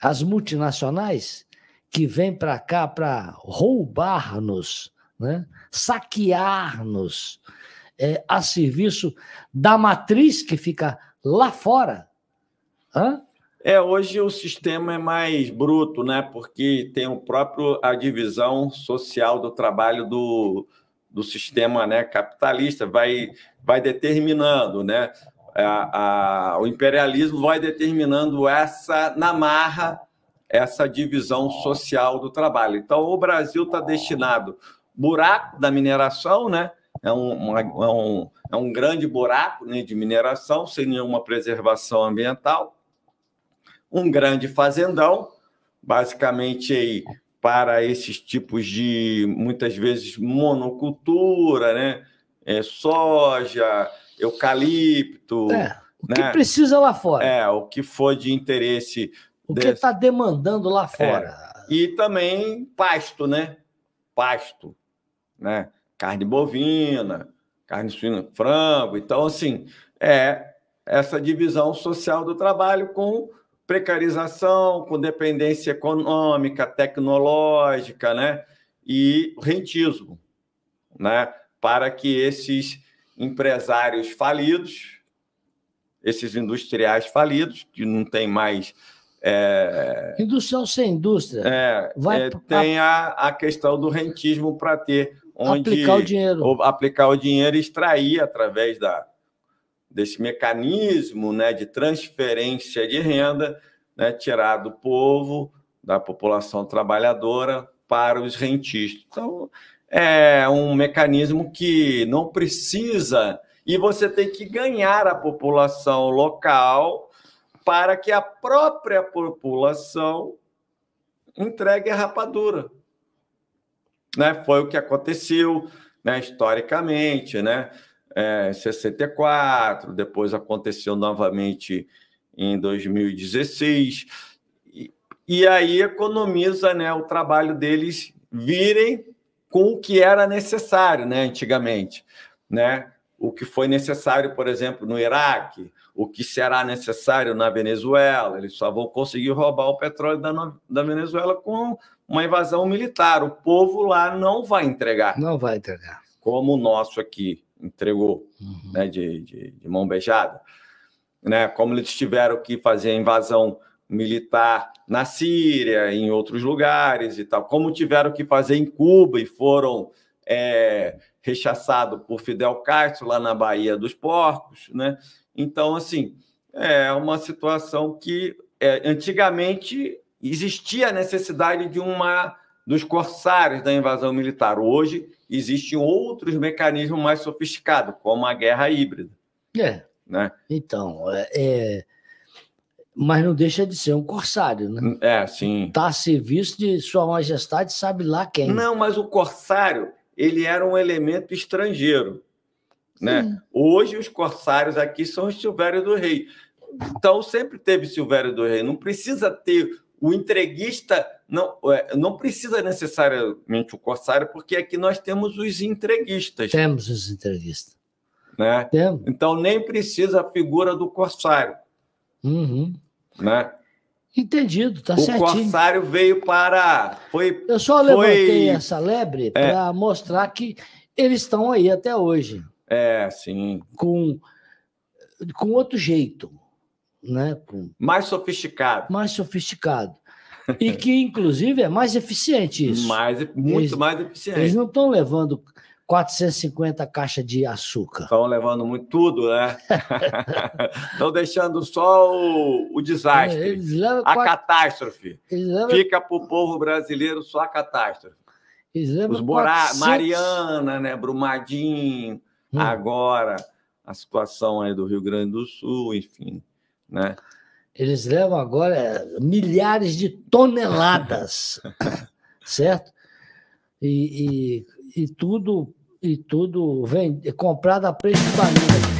as multinacionais que vêm para cá para roubar-nos, né? saquear-nos é, a serviço da matriz que fica lá fora. Hã? É, hoje o sistema é mais bruto, né? Porque tem o próprio a divisão social do trabalho do, do sistema, né, capitalista, vai vai determinando, né? É, a, a, o imperialismo vai determinando essa namarra, essa divisão social do trabalho. Então, o Brasil está destinado buraco da mineração, né? É um, uma, é um, é um grande buraco né, de mineração, sem nenhuma preservação ambiental. Um grande fazendão, basicamente aí, para esses tipos de, muitas vezes, monocultura, né? É, soja, eucalipto. É, o né? que precisa lá fora. É, o que for de interesse. O desse... que está demandando lá é, fora. É. E também pasto, né? Pasto, né? Carne bovina, carne suína, frango. Então, assim, é essa divisão social do trabalho com precarização, com dependência econômica, tecnológica, né? E rentismo, né? Para que esses empresários falidos, esses industriais falidos, que não tem mais. É, Industrial sem indústria. É, Vai, é, tem a, a questão do rentismo para ter onde. Aplicar o dinheiro. Aplicar o dinheiro e extrair através da, desse mecanismo né, de transferência de renda, né, tirar do povo, da população trabalhadora, para os rentistas. Então, é um mecanismo que não precisa e você tem que ganhar a população local para que a própria população entregue a rapadura. Né? Foi o que aconteceu né, historicamente, né? É, 64, depois aconteceu novamente em 2016. E, e aí economiza né, o trabalho deles virem com o que era necessário né, antigamente. Né? O que foi necessário, por exemplo, no Iraque, o que será necessário na Venezuela. Eles só vão conseguir roubar o petróleo da, da Venezuela com uma invasão militar. O povo lá não vai entregar. Não vai entregar. Como o nosso aqui entregou, uhum. né, de, de, de mão beijada. Né, como eles tiveram que fazer a invasão militar na Síria, em outros lugares e tal, como tiveram que fazer em Cuba e foram é, rechaçados por Fidel Castro lá na Bahia dos Porcos, né? Então, assim, é uma situação que é, antigamente existia a necessidade de uma dos corsários da invasão militar. Hoje existem outros mecanismos mais sofisticados, como a guerra híbrida. É. Né? Então, é, é mas não deixa de ser um corsário, né? Hum, é, sim. Está a serviço de Sua Majestade, sabe lá quem. Não, mas o corsário, ele era um elemento estrangeiro. Né? Hoje, os corsários aqui são os Silvério do Rei. Então, sempre teve Silvério do Rei. Não precisa ter o entreguista, não, é, não precisa necessariamente o corsário, porque aqui nós temos os entreguistas. Temos os entreguistas. Né? Temos. Então, nem precisa a figura do corsário Uhum. Né? Entendido, tá o certinho. O Corsário veio para. Foi, Eu só levantei essa lebre é. para mostrar que eles estão aí até hoje. É, sim. Com, com outro jeito. Né? Com... Mais sofisticado. Mais sofisticado. E que, inclusive, é mais eficiente isso. Mais, muito eles, mais eficiente. Eles não estão levando 450 caixas de açúcar. Estão levando muito tudo, né? Estão deixando só o, o desastre, a quatro... catástrofe. Levam... Fica para o povo brasileiro só a catástrofe. Os Borá, 400... Mariana, né? Brumadinho, hum. agora a situação aí do Rio Grande do Sul, enfim, né? Eles levam agora é, milhares de toneladas, certo? e, e e tudo e tudo vem comprado a preço de banana.